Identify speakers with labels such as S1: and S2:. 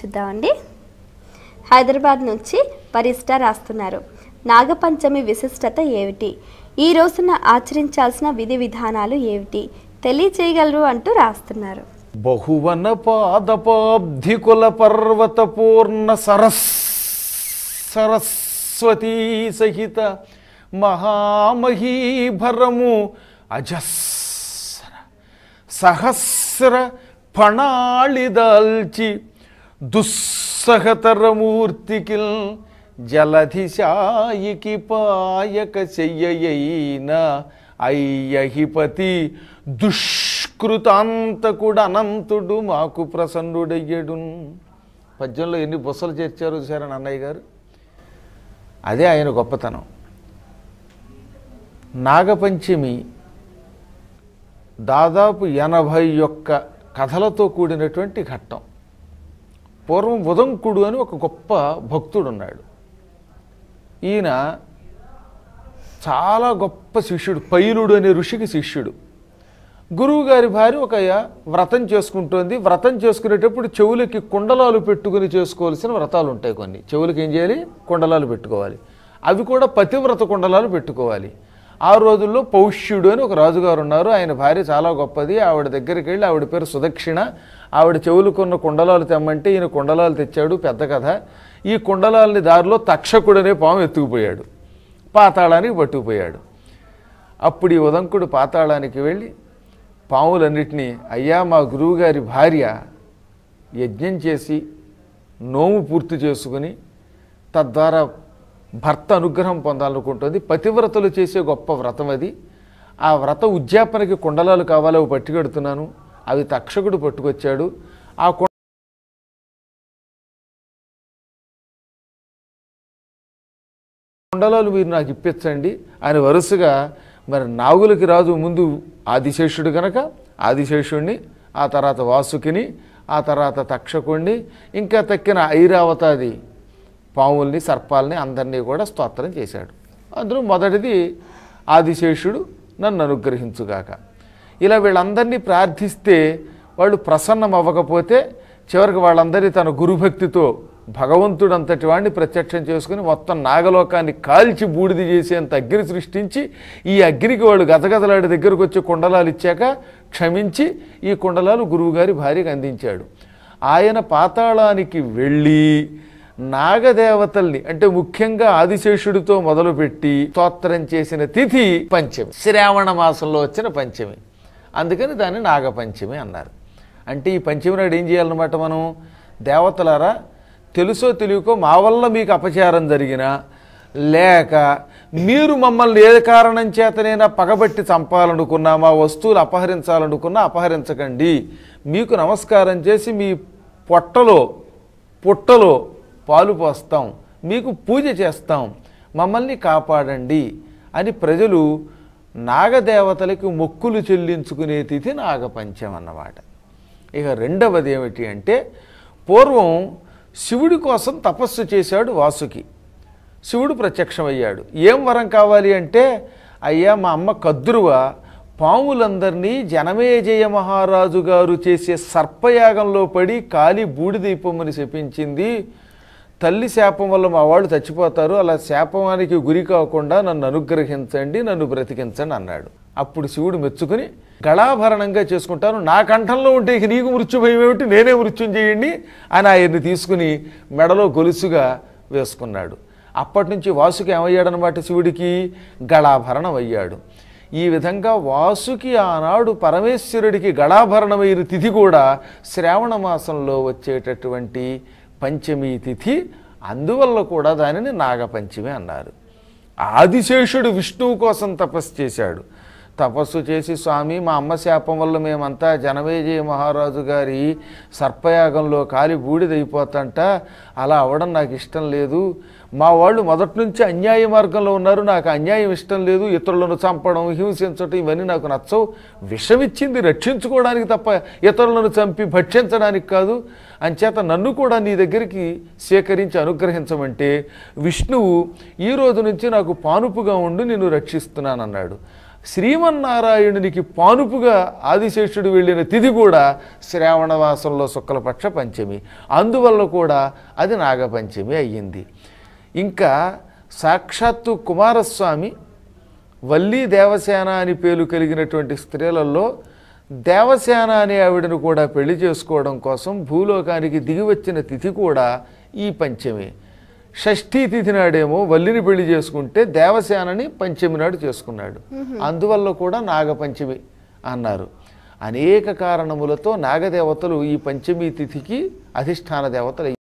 S1: చూద్దామండి హైదరాబాద్ నుంచి పరిష్ట రాస్తున్నారు నాగపంచమి విశిష్టత ఏమిటి ఈ రోజున ఆచరించాల్సిన విధి విధానాలు ఏమిటి తెలియచేయగలరు అంటూ రాస్తున్నారు బహువన పాదపాబ్ధికుల పర్వత పూర్ణ సరస్ సరస్వతీ సహిత మహామహీభరము అజస్ర సహస్ర ఫణాళిదాల్చి దుస్సహతరమూర్తికిల్ జలధిశాయికి పాయక చెయ్యయైన అయ్యహిపతి దుష్కృతాంతకుడు అనంతుడు మాకు ప్రసన్నుడయ్యడు పద్యంలో ఎన్ని బుసలు చేర్చారు సార్ అన్నయ్య గారు అదే ఆయన గొప్పతనం నాగపంచమి దాదాపు ఎనభై యొక్క కథలతో కూడినటువంటి ఘట్టం పూర్వం ఉదంకుడు అని ఒక గొప్ప భక్తుడు ఉన్నాడు ఈయన చాలా గొప్ప శిష్యుడు పైలుడు అనే ఋషికి శిష్యుడు గురువుగారి భార్య ఒక వ్రతం చేసుకుంటోంది వ్రతం చేసుకునేటప్పుడు చెవులకి కుండలాలు పెట్టుకుని చేసుకోవాల్సిన వ్రతాలు ఉంటాయి కొన్ని చెవులకి ఏం చేయాలి కుండలాలు పెట్టుకోవాలి అవి కూడా పతివ్రత కుండలాలు పెట్టుకోవాలి ఆ రోజుల్లో పౌష్యుడు అని ఒక రాజుగారు ఉన్నారు ఆయన భార్య చాలా గొప్పది ఆవిడ దగ్గరికి వెళ్ళి ఆవిడ పేరు సుదక్షిణ ఆవిడ చెవులుకున్న కుండలాలు తెమ్మంటే ఈయన కుండలాలు తెచ్చాడు పెద్ద కథ ఈ కుండలాలని దారిలో తక్షకుడు అనే పాము ఎత్తుకుపోయాడు పాతాళానికి పట్టుకుపోయాడు అప్పుడు ఈ ఉదంకుడు పాతాళానికి వెళ్ళి పాములన్నిటినీ అయ్యా మా గురువుగారి భార్య యజ్ఞం చేసి నోము పూర్తి చేసుకుని తద్వారా భర్త అనుగ్రహం పొందాలనుకుంటుంది పతివ్రతలు చేసే గొప్ప వ్రతం అది ఆ వ్రత ఉద్యాపనకి కుండలాలు కావాలో పట్టుకెడుతున్నాను అవి తక్షకుడు పట్టుకొచ్చాడు ఆ కుండ కుండలాలు మీరు నాకు ఇప్పించండి అని వరుసగా మరి నాగులకి రాజు ముందు ఆదిశేషుడు కనుక ఆదిశేషుణ్ణి ఆ తర్వాత వాసుకిని ఆ తర్వాత తక్షకుణ్ణి ఇంకా తక్కిన ఐరావతాది పాముల్ని సర్పాలని అందరినీ కూడా స్తోత్రం చేశాడు అందులో మొదటిది ఆదిశేషుడు నన్ను అనుగ్రహించుగాక ఇలా వీళ్ళందరినీ ప్రార్థిస్తే వాళ్ళు ప్రసన్నం అవ్వకపోతే చివరికి వాళ్ళందరినీ తన గురుభక్తితో భగవంతుడు అంతటి వాడిని ప్రత్యక్షం చేసుకుని మొత్తం నాగలోకాన్ని కాల్చి బూడిది చేసేంత అగ్ని సృష్టించి ఈ అగ్నికి వాళ్ళు గతగతలాడి దగ్గరకు వచ్చి కుండలాలు ఇచ్చాక క్షమించి ఈ కుండలాలు గురువుగారి భార్యకు అందించాడు ఆయన పాతాళానికి వెళ్ళి నాగదేవతల్ని అంటే ముఖ్యంగా ఆదిశేషుడితో మొదలుపెట్టి స్తోత్రం చేసిన తిథి పంచమి శ్రావణ మాసంలో వచ్చిన పంచమి అందుకని దాన్ని నాగపంచమి అన్నారు అంటే ఈ పంచమి నాడు ఏం చేయాలన్నమాట మనం దేవతలారా తెలుసో తెలియకో మా వల్ల మీకు అపచారం జరిగినా లేక మీరు మమ్మల్ని ఏ కారణం చేతనైనా పగబట్టి చంపాలనుకున్నా మా వస్తువులు అపహరించాలనుకున్నా అపహరించకండి మీకు నమస్కారం చేసి మీ పొట్టలో పొట్టలో పాలు పోస్తాం మీకు పూజ చేస్తాం మమ్మల్ని కాపాడండి అని ప్రజలు నాగదేవతలకు మొక్కులు చెల్లించుకునే తిథి నాగపంచం అన్నమాట ఇక రెండవది ఏమిటి అంటే పూర్వం శివుడి కోసం తపస్సు చేశాడు వాసుకి శివుడు ప్రత్యక్షమయ్యాడు ఏం వరం కావాలి అంటే అయ్యా మా అమ్మ కద్రువ పాములందరినీ జనమేజయ మహారాజు గారు చేసే సర్పయాగంలో పడి కాలి బూడిదీపమని శపించింది తల్లి శాపం వల్ల మా వాళ్ళు చచ్చిపోతారు అలా శాపానికి గురి కాకుండా నన్ను అనుగ్రహించండి నన్ను బ్రతికించండి అన్నాడు అప్పుడు శివుడు మెచ్చుకుని గళాభరణంగా చేసుకుంటాను నా కంఠంలో ఉంటే నీకు మృత్యుభయం ఏమిటి నేనే మృత్యుం చేయండి అని ఆయన్ని తీసుకుని మెడలో గొలుసుగా వేసుకున్నాడు అప్పటి నుంచి వాసుకి ఏమయ్యాడనమాట శివుడికి గళాభరణం అయ్యాడు ఈ విధంగా వాసుకి ఆనాడు పరమేశ్వరుడికి గళాభరణమైన తిథి కూడా శ్రావణ మాసంలో వచ్చేటటువంటి పంచమి తిథి అందువల్ల కూడా దానిని నాగపంచమి అన్నారు ఆదిశేషుడు విష్ణువు కోసం తపస్సు చేశాడు తపస్సు చేసి స్వామి మా అమ్మ శాపం వల్ల మేమంతా జనమేజయ మహారాజు గారి సర్పయాగంలో కాలి బూడిదైపోతంట అలా అవ్వడం నాకు ఇష్టం లేదు మా వాళ్ళు మొదటి నుంచి అన్యాయ మార్గంలో ఉన్నారు నాకు అన్యాయం ఇష్టం లేదు ఇతరులను చంపడం హింసించడం ఇవన్నీ నాకు నచ్చవు విషమిచ్చింది రక్షించుకోవడానికి తప్ప ఇతరులను చంపి భక్షించడానికి కాదు అంచేత నన్ను కూడా నీ దగ్గరికి సేకరించి అనుగ్రహించమంటే విష్ణువు ఈ రోజు నుంచి నాకు పానుపుగా ఉండు నేను రక్షిస్తున్నానన్నాడు శ్రీమన్నారాయణునికి పానుపుగా ఆదిశేషుడు వెళ్ళిన తిథి కూడా శ్రావణవాసంలో శుక్లపక్ష పంచమి అందువల్ల కూడా అది నాగపంచమి అయ్యింది ఇంకా సాక్షాత్తు కుమారస్వామి వల్లీ దేవసేన అని పేరు కలిగినటువంటి స్త్రీలలో దేవసేన అనే ఆవిడను కూడా పెళ్లి చేసుకోవడం కోసం భూలోకానికి దిగివచ్చిన తిథి కూడా ఈ పంచమి షష్ఠీ తిథి నాడేమో వల్లిని పెళ్లి చేసుకుంటే దేవసేనని పంచమి నాడు చేసుకున్నాడు అందువల్ల కూడా నాగపంచమి అన్నారు అనేక కారణములతో నాగదేవతలు ఈ పంచమి తిథికి అధిష్టాన దేవతలు